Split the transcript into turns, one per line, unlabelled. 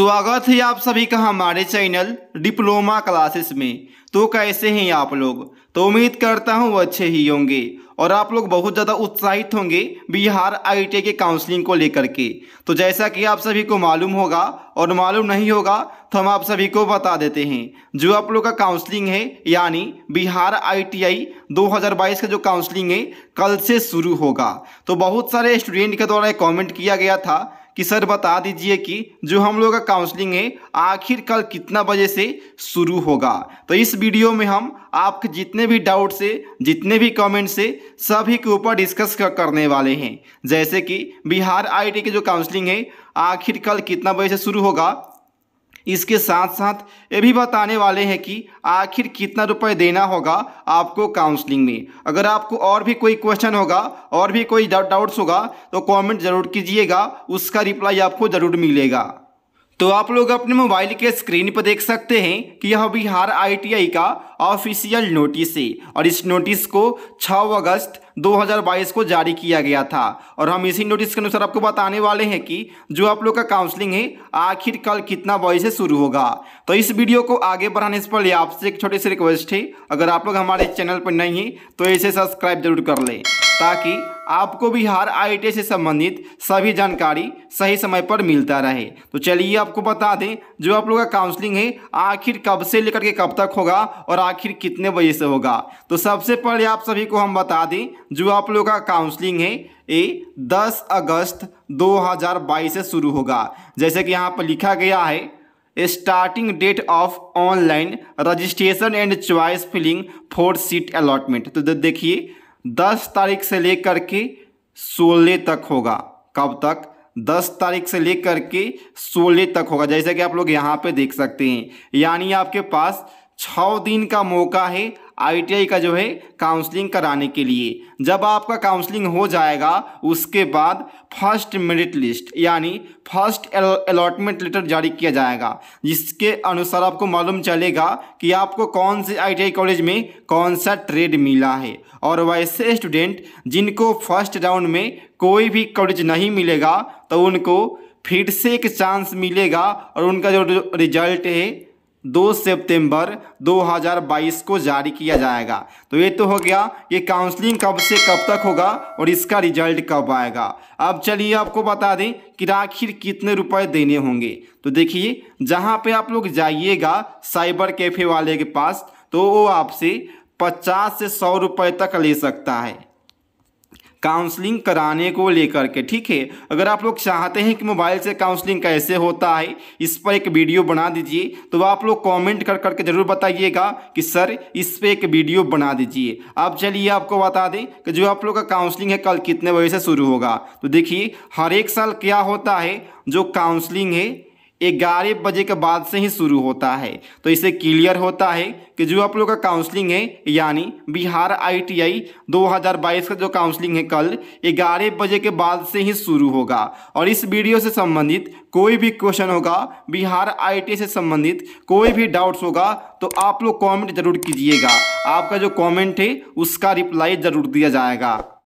स्वागत है आप सभी का हमारे चैनल डिप्लोमा क्लासेस में तो कैसे हैं आप लोग तो उम्मीद करता हूं अच्छे ही होंगे और आप लोग बहुत ज़्यादा उत्साहित होंगे बिहार आईटीआई के काउंसलिंग को लेकर के तो जैसा कि आप सभी को मालूम होगा और मालूम नहीं होगा तो हम आप सभी को बता देते हैं जो आप लोग का काउंसलिंग है यानी बिहार आईटीआई 2022 का जो काउंसलिंग है कल से शुरू होगा तो बहुत सारे स्टूडेंट के द्वारा कमेंट किया गया था कि सर बता दीजिए कि जो हम लोग का काउंसलिंग है आखिर कल कितना बजे से शुरू होगा तो इस वीडियो में हम आपके जितने भी डाउट से जितने भी कमेंट से सभी के ऊपर डिस्कस कर करने वाले हैं जैसे कि बिहार आईटी की जो काउंसलिंग है आखिर कल कितना बजे से शुरू होगा इसके साथ साथ ये भी बताने वाले हैं कि आखिर कितना रुपए देना होगा आपको काउंसलिंग में अगर आपको और भी कोई क्वेश्चन होगा और भी कोई डाउट्स होगा तो कमेंट ज़रूर कीजिएगा उसका रिप्लाई आपको ज़रूर मिलेगा तो आप लोग अपने मोबाइल के स्क्रीन पर देख सकते हैं कि यह बिहार आईटीआई का ऑफिशियल नोटिस है और इस नोटिस को 6 अगस्त 2022 को जारी किया गया था और हम इसी नोटिस के अनुसार आपको बताने वाले हैं कि जो आप लोग का काउंसलिंग है आखिर कल कितना बजे से शुरू होगा तो इस वीडियो को आगे बढ़ाने से पहले आपसे एक छोटी सी रिक्वेस्ट है अगर आप लोग हमारे चैनल पर नहीं है तो इसे सब्सक्राइब जरूर कर लें ताकि आपको बिहार आई से संबंधित सभी जानकारी सही समय पर मिलता रहे तो चलिए आपको बता दें जो आप लोगों का काउंसलिंग है आखिर कब से लेकर के कब तक होगा और आखिर कितने बजे से होगा तो सबसे पहले आप सभी को हम बता दें जो आप लोगों का काउंसलिंग है ये 10 अगस्त 2022 से शुरू होगा जैसे कि यहाँ पर लिखा गया है starting date of online registration and choice filling for seat allotment तो देखिए दस तारीख से लेकर के सोलह तक होगा कब तक दस तारीख से लेकर के सोलह तक होगा जैसे कि आप लोग यहाँ पे देख सकते हैं यानी आपके पास छः दिन का मौका है आईटीआई का जो है काउंसलिंग कराने के लिए जब आपका काउंसलिंग हो जाएगा उसके बाद फर्स्ट मेरिट लिस्ट यानी फर्स्ट अलॉटमेंट लेटर जारी किया जाएगा जिसके अनुसार आपको मालूम चलेगा कि आपको कौन से आईटीआई कॉलेज में कौन सा ट्रेड मिला है और वैसे स्टूडेंट जिनको फर्स्ट राउंड में कोई भी कॉलेज नहीं मिलेगा तो उनको फिर से एक चांस मिलेगा और उनका जो रिजल्ट है दो सितंबर 2022 को जारी किया जाएगा तो ये तो हो गया ये काउंसलिंग कब से कब तक होगा और इसका रिजल्ट कब आएगा अब चलिए आपको बता दें कि आखिर कितने रुपए देने होंगे तो देखिए जहाँ पे आप लोग जाइएगा साइबर कैफे वाले के पास तो वो आपसे पचास से सौ रुपये तक ले सकता है काउंसलिंग कराने को लेकर के ठीक है अगर आप लोग चाहते हैं कि मोबाइल से काउंसलिंग कैसे होता है इस पर एक वीडियो बना दीजिए तो आप लोग कमेंट कर करके ज़रूर बताइएगा कि सर इस पर एक वीडियो बना दीजिए अब चलिए आपको बता दें कि जो आप लोग का काउंसलिंग है कल कितने बजे से शुरू होगा तो देखिए हर एक साल क्या होता है जो काउंसलिंग है ग्यारह बजे के बाद से ही शुरू होता है तो इसे क्लियर होता है कि जो आप लोग का काउंसलिंग है यानी बिहार आईटीआई 2022 का जो काउंसलिंग है कल ग्यारह बजे के बाद से ही शुरू होगा और इस वीडियो से संबंधित कोई भी क्वेश्चन होगा बिहार आईटीआई से संबंधित कोई भी डाउट्स होगा तो आप लोग कमेंट जरूर कीजिएगा आपका जो कमेंट है उसका रिप्लाई जरूर दिया जाएगा